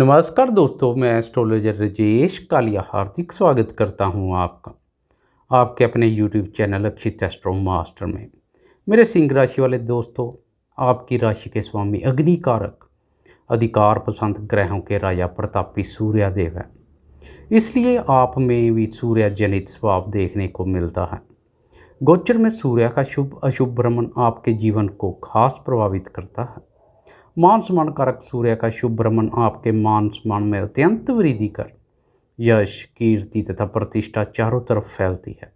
नमस्कार दोस्तों मैं एस्ट्रोलॉजर रजेश कालिया हार्दिक स्वागत करता हूं आपका आपके अपने YouTube channel Akshit astro master में मेरे सिंह राशि वाले दोस्तों आपकी राशि के स्वामी अग्नि कारक अधिकार पसंद ग्रहों के राजा प्रतापी सूर्यादेव हैं इसलिए आप में भी सूर्य जनित स्वभाव देखने को मिलता है गोचर में सूर्य का शुभ अशुभ भ्रमण आपके जीवन को खास प्रभावित करता है मान सम्मान कारक सूर्य का शुभ भ्रमण आपके मान सम्मान में अत्यंत वृद्धि कर यश कीर्ति तथा प्रतिष्ठा चारों तरफ फैलती है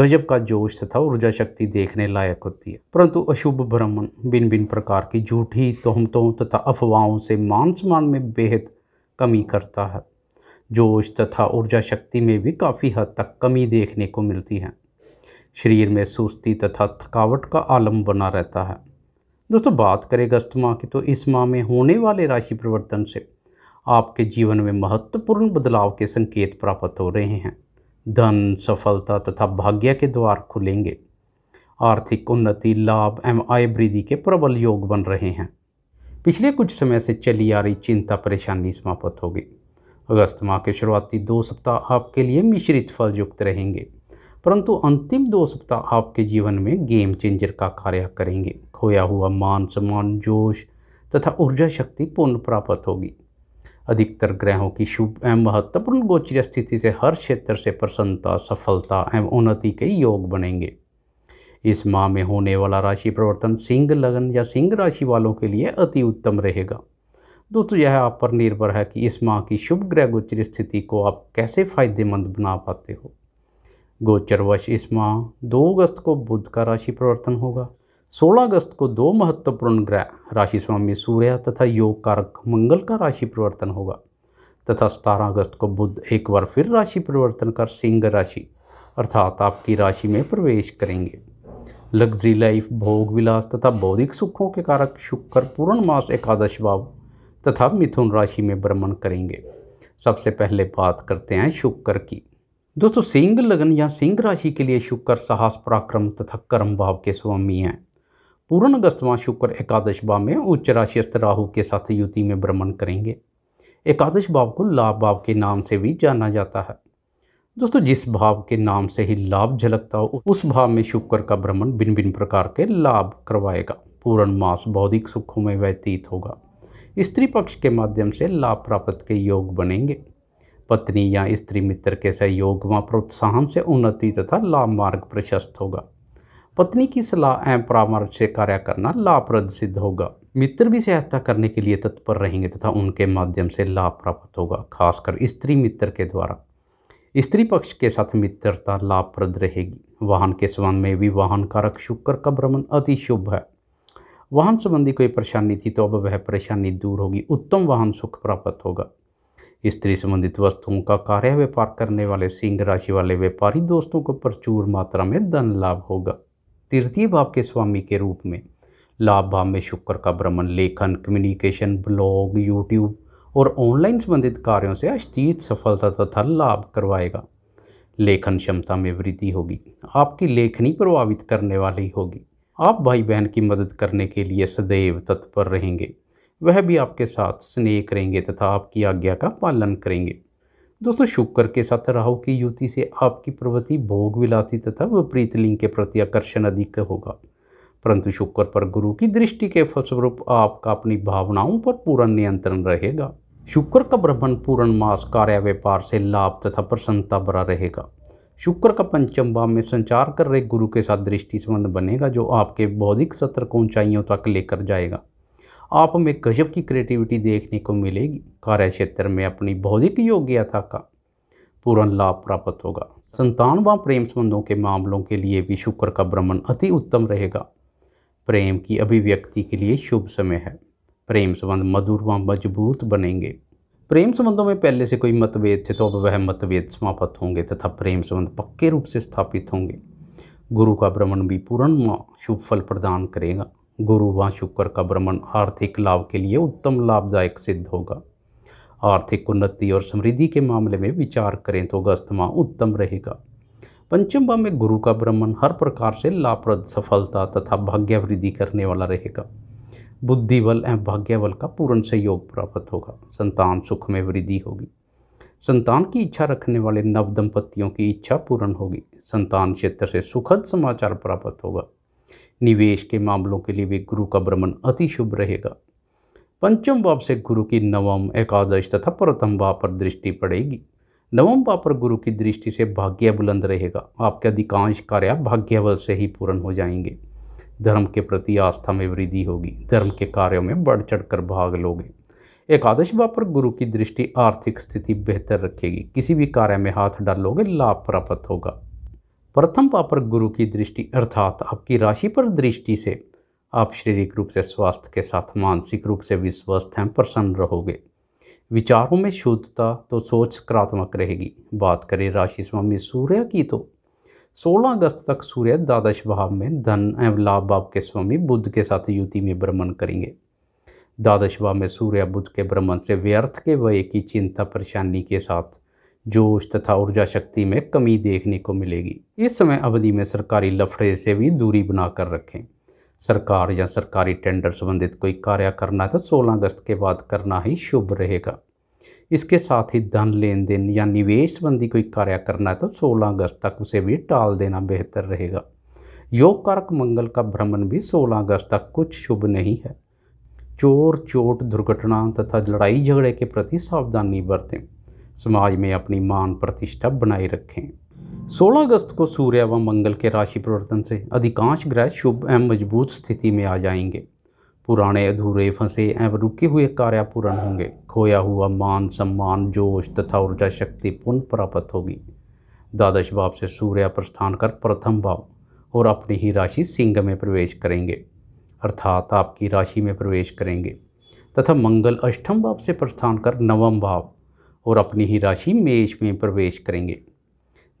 गजब का जोश तथा ऊर्जा शक्ति देखने लायक होती है परंतु अशुभ भ्रमण भिन्न भिन्न प्रकार की झूठी तोहमतों तथा अफवाहों से मान सम्मान में बेहद कमी करता है जोश तथा ऊर्जा शक्ति में भी काफ़ी हद तक कमी देखने को मिलती है शरीर में सुस्ती तथा थकावट का आलम बना रहता है दोस्तों बात करें अगस्त माह की तो इस माह में होने वाले राशि परिवर्तन से आपके जीवन में महत्वपूर्ण बदलाव के संकेत प्राप्त हो रहे हैं धन सफलता तथा भाग्य के द्वार खुलेंगे आर्थिक उन्नति लाभ एवं आय वृद्धि के प्रबल योग बन रहे हैं पिछले कुछ समय से चली आ रही चिंता परेशानी समाप्त होगी अगस्त माह के शुरुआती दो सप्ताह आपके लिए मिश्रित फल युक्त रहेंगे परंतु अंतिम दो सप्ताह आपके जीवन में गेम चेंजर का कार्य करेंगे खोया हुआ मान सम्मान जोश तथा ऊर्जा शक्ति पुनः प्राप्त होगी अधिकतर ग्रहों की शुभ एवं महत्वपूर्ण गोचर स्थिति से हर क्षेत्र से प्रसन्नता सफलता एवं उन्नति के योग बनेंगे इस माह में होने वाला राशि परिवर्तन सिंह लगन या सिंह राशि वालों के लिए अति उत्तम रहेगा दोस्तों यह आप पर निर्भर है कि इस माह की शुभ ग्रह गोचर स्थिति को आप कैसे फायदेमंद बना पाते हो गोचरवश इस माह दो अगस्त को बुध का राशि परिवर्तन होगा 16 अगस्त को दो महत्वपूर्ण ग्रह राशि स्वामी सूर्य तथा योग कारक मंगल का राशि परिवर्तन होगा तथा 17 अगस्त को बुध एक बार फिर राशि परिवर्तन कर सिंह राशि अर्थात आपकी राशि में प्रवेश करेंगे लग्जरी लाइफ भोग विलास तथा बौद्धिक सुखों के कारक शुक्र पूर्ण मास एकादश भाव तथा मिथुन राशि में भ्रमण करेंगे सबसे पहले बात करते हैं शुक्र की दोस्तों सिंह लग्न या सिंह राशि के लिए शुक्र साहस पराक्रम तथा कर्म भाव के स्वामी हैं पूर्ण अगस्तवा शुक्र एकादश भाव में उच्च राशिस्थ राहु के साथ युति में भ्रमण करेंगे एकादश भाव को लाभ भाव के नाम से भी जाना जाता है दोस्तों जिस भाव के नाम से ही लाभ झलकता हो उस भाव में शुक्र का भ्रमण भिन्न भिन्न प्रकार के लाभ करवाएगा पूर्ण मास बौद्धिक सुखों में व्यतीत होगा स्त्री पक्ष के माध्यम से लाभ प्राप्त के योग बनेंगे पत्नी या स्त्री मित्र के सहयोग व प्रोत्साहन से उन्नति तथा लाभ मार्ग प्रशस्त होगा पत्नी की सलाह एवं परामर्श से कार्य करना लाभप्रद सिद्ध होगा मित्र भी सहायता करने के लिए तत्पर रहेंगे तथा उनके माध्यम से लाभ प्राप्त होगा खासकर स्त्री मित्र के द्वारा स्त्री पक्ष के साथ मित्रता लाभप्रद रहेगी वाहन के संबंध में भी वाहन कारक शुक्र का भ्रमण अति शुभ है वाहन संबंधी कोई परेशानी थी तो अब वह परेशानी दूर होगी उत्तम वाहन सुख प्राप्त होगा स्त्री संबंधित वस्तुओं का कार्य व्यापार करने वाले सिंह राशि वाले व्यापारी दोस्तों को प्रचुर मात्रा में धन लाभ होगा तृतीय भाव के स्वामी के रूप में लाभ भाव में शुक्र का भ्रमण लेखन कम्युनिकेशन ब्लॉग यूट्यूब और ऑनलाइन संबंधित कार्यों से अस्थित सफलता तथा लाभ करवाएगा लेखन क्षमता में वृद्धि होगी आपकी लेखनी प्रभावित करने वाली होगी आप भाई बहन की मदद करने के लिए सदैव तत्पर रहेंगे वह भी आपके साथ स्नेह करेंगे तथा आपकी आज्ञा का पालन करेंगे दोस्तों शुक्र के साथ राहु की युति से आपकी प्रवृत्ति भोग विलासी तथा विपरीत लिंग के प्रति आकर्षण अधिक होगा परंतु शुक्र पर गुरु की दृष्टि के फलस्वरूप आपका अपनी भावनाओं पर पूर्ण नियंत्रण रहेगा शुक्र का ब्रह्मण पूर्ण मास कार्य व्यापार से लाभ तथा प्रसन्नता भरा रहेगा शुक्र का पंचम भाव में संचार कर रहे गुरु के साथ दृष्टि संबंध बनेगा जो आपके बौद्धिक सत्र को ऊंचाइयों तक लेकर जाएगा आप में गजब की क्रिएटिविटी देखने को मिलेगी कार्य क्षेत्र में अपनी बौद्धिक योग्यता का पूर्ण लाभ प्राप्त होगा संतान व प्रेम संबंधों के मामलों के लिए भी शुक्र का भ्रमण अति उत्तम रहेगा प्रेम की अभिव्यक्ति के लिए शुभ समय है प्रेम संबंध मधुर व मजबूत बनेंगे प्रेम संबंधों में पहले से कोई मतभेद थे तो अब वह मतभेद समाप्त होंगे तथा प्रेम संबंध पक्के रूप से स्थापित होंगे गुरु का भ्रमण भी पूर्ण शुभ फल प्रदान करेगा गुरु व शुक्र का भ्रमण आर्थिक लाभ के लिए उत्तम लाभदायक सिद्ध होगा आर्थिक उन्नति और समृद्धि के मामले में विचार करें तो अगस्त माह उत्तम रहेगा पंचम भाव में गुरु का भ्रमण हर प्रकार से लाभप्रद सफलता तथा भाग्य वृद्धि करने वाला रहेगा बुद्धि बल एवं भाग्य बल का पूर्ण सहयोग प्राप्त होगा संतान सुख में वृद्धि होगी संतान की इच्छा रखने वाले नव दंपतियों की इच्छा पूर्ण होगी संतान क्षेत्र से सुखद समाचार प्राप्त होगा निवेश के मामलों के लिए भी गुरु का भ्रमण अति शुभ रहेगा पंचम भाव से गुरु की नवम एकादश तथा प्रथम भाव पर दृष्टि पड़ेगी नवम भाव पर गुरु की दृष्टि से भाग्य बुलंद रहेगा आपके अधिकांश कार्य भाग्य बल से ही पूर्ण हो जाएंगे धर्म के प्रति आस्था में वृद्धि होगी धर्म के कार्यों में बढ़ चढ़ कर भाग लोगे एकादश भाव पर गुरु की दृष्टि आर्थिक स्थिति बेहतर रखेगी किसी भी कार्य में हाथ डालोगे लाभ प्राप्त होगा प्रथम पापर गुरु की दृष्टि अर्थात आपकी राशि पर दृष्टि से आप शारीरिक रूप से स्वास्थ्य के साथ मानसिक रूप से भी स्वस्थ हैं प्रसन्न रहोगे विचारों में शुद्धता तो सोच सकारात्मक रहेगी बात करें राशि स्वामी सूर्य की तो 16 अगस्त तक सूर्य द्वादश भाव में धन एवं लाभ भाव के स्वामी बुद्ध के साथ युति में भ्रमण करेंगे द्वादश भाव में सूर्य बुद्ध के भ्रमण से व्यर्थ के व्यय की चिंता परेशानी के साथ जोश तथा ऊर्जा शक्ति में कमी देखने को मिलेगी इस समय अवधि में सरकारी लफड़े से भी दूरी बनाकर रखें सरकार या सरकारी टेंडर संबंधित कोई कार्य करना है तो 16 अगस्त के बाद करना ही शुभ रहेगा इसके साथ ही धन लेन देन या निवेश संबंधी कोई कार्य करना है तो 16 अगस्त तक उसे भी टाल देना बेहतर रहेगा योग कारक मंगल का भ्रमण भी 16 अगस्त तक कुछ शुभ नहीं है चोर चोट दुर्घटना तथा लड़ाई झगड़े के प्रति सावधानी बरतें समाज में अपनी मान प्रतिष्ठा बनाए रखें 16 अगस्त को सूर्य व मंगल के राशि परिवर्तन से अधिकांश ग्रह शुभ एवं मजबूत स्थिति में आ जाएंगे पुराने अधूरे फंसे एवं रुके हुए कार्य पूर्ण होंगे खोया हुआ मान सम्मान जोश तथा ऊर्जा शक्ति पुनः प्राप्त होगी द्वादश भाव से सूर्य प्रस्थान कर प्रथम भाव और अपनी ही राशि सिंह में प्रवेश करेंगे अर्थात आपकी राशि में प्रवेश करेंगे तथा मंगल अष्टम भाव से प्रस्थान कर नवम भाव और अपनी ही राशि मेष में प्रवेश करेंगे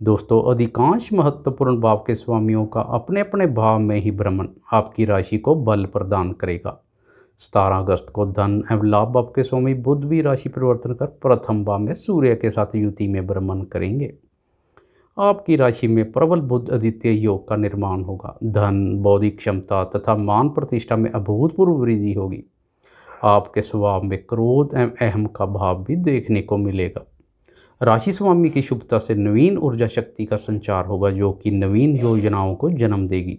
दोस्तों अधिकांश महत्वपूर्ण भाव के स्वामियों का अपने अपने भाव में ही भ्रमण आपकी राशि को बल प्रदान करेगा सतारह अगस्त को धन एवं लाभ भाव के स्वामी बुद्ध भी राशि परिवर्तन कर प्रथम भाव में सूर्य के साथ युति में भ्रमण करेंगे आपकी राशि में प्रबल बुद्ध आदित्य योग का निर्माण होगा धन बौद्धिक क्षमता तथा मान प्रतिष्ठा में अभूतपूर्व वृद्धि होगी आपके स्वभाव में क्रोध एवं अहम का भाव भी देखने को मिलेगा राशि स्वामी की शुभता से नवीन ऊर्जा शक्ति का संचार होगा जो कि नवीन योजनाओं को जन्म देगी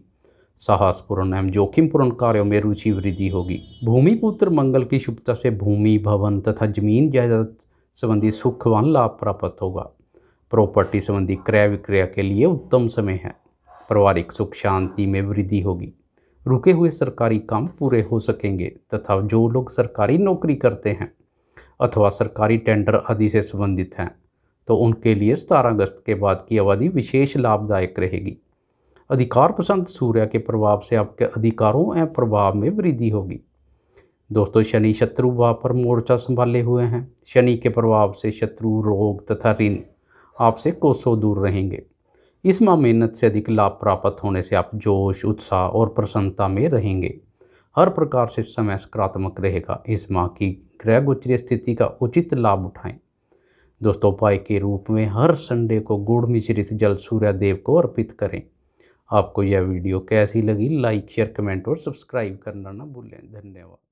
साहसपूर्ण एवं जोखिमपूर्ण कार्यों में रुचि वृद्धि होगी भूमि पुत्र मंगल की शुभता से भूमि भवन तथा जमीन जायदाद संबंधी सुखवान लाभ प्राप्त होगा प्रॉपर्टी संबंधी क्रय विक्रय के लिए उत्तम समय है पारिवारिक सुख शांति में वृद्धि होगी रुके हुए सरकारी काम पूरे हो सकेंगे तथा जो लोग सरकारी नौकरी करते हैं अथवा सरकारी टेंडर आदि से संबंधित हैं तो उनके लिए सतारह अगस्त के बाद की अवधि विशेष लाभदायक रहेगी अधिकार पसंद सूर्य के प्रभाव से आपके अधिकारों एवं प्रभाव में वृद्धि होगी दोस्तों शनि शत्रु भाव पर मोर्चा संभाले हुए हैं शनि के प्रभाव से शत्रु रोग तथा ऋण आपसे कोसों दूर रहेंगे इस माँ मेहनत से अधिक लाभ प्राप्त होने से आप जोश उत्साह और प्रसन्नता में रहेंगे हर प्रकार से समय सकारात्मक रहेगा इस माह की ग्रह गोचरीय स्थिति का उचित लाभ उठाएं दोस्तों उपाय के रूप में हर संडे को गुड़ मिश्रित जल सूर्य देव को अर्पित करें आपको यह वीडियो कैसी लगी लाइक शेयर कमेंट और सब्सक्राइब करना ना भूलें धन्यवाद